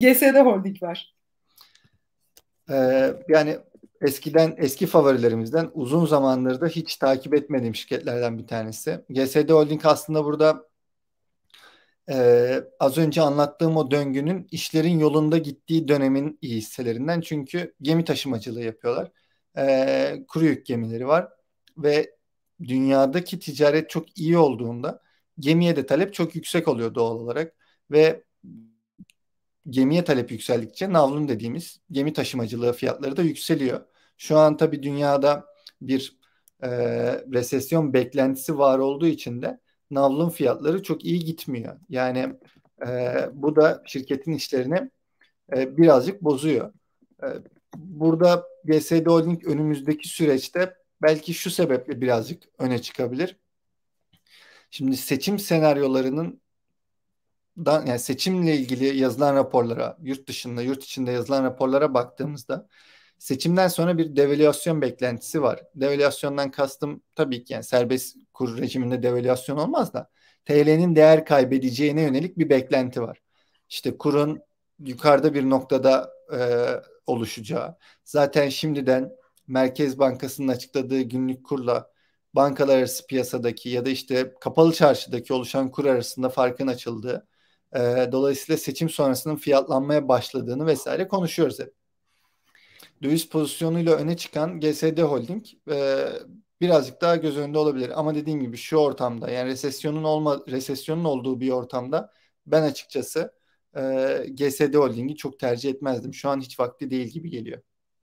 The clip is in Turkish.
GSD Holding var. Ee, yani eskiden eski favorilerimizden uzun zamandır da hiç takip etmediğim şirketlerden bir tanesi. GSD Holding aslında burada e, az önce anlattığım o döngünün işlerin yolunda gittiği dönemin iyi hisselerinden. Çünkü gemi taşımacılığı yapıyorlar. E, kuru yük gemileri var ve dünyadaki ticaret çok iyi olduğunda gemiye de talep çok yüksek oluyor doğal olarak ve gemiye talep yükseldikçe navlun dediğimiz gemi taşımacılığı fiyatları da yükseliyor. Şu an tabii dünyada bir e, resesyon beklentisi var olduğu için de navlun fiyatları çok iyi gitmiyor. Yani e, bu da şirketin işlerini e, birazcık bozuyor. E, burada GSD Holding önümüzdeki süreçte belki şu sebeple birazcık öne çıkabilir. Şimdi seçim senaryolarının yani seçimle ilgili yazılan raporlara, yurt dışında, yurt içinde yazılan raporlara baktığımızda seçimden sonra bir devalüasyon beklentisi var. Devalüasyondan kastım tabii ki yani serbest kur rejiminde devalüasyon olmaz da TL'nin değer kaybedeceğine yönelik bir beklenti var. İşte kurun yukarıda bir noktada e, oluşacağı. Zaten şimdiden Merkez Bankası'nın açıkladığı günlük kurla bankalar arası piyasadaki ya da işte kapalı çarşıdaki oluşan kur arasında farkın açıldığı e, dolayısıyla seçim sonrasının fiyatlanmaya başladığını vesaire konuşuyoruz hep. Döviz pozisyonuyla öne çıkan GSD Holding e, birazcık daha göz önünde olabilir. Ama dediğim gibi şu ortamda yani resesyonun olma resesyonun olduğu bir ortamda ben açıkçası e, GSD Holding'i çok tercih etmezdim. Şu an hiç vakti değil gibi geliyor.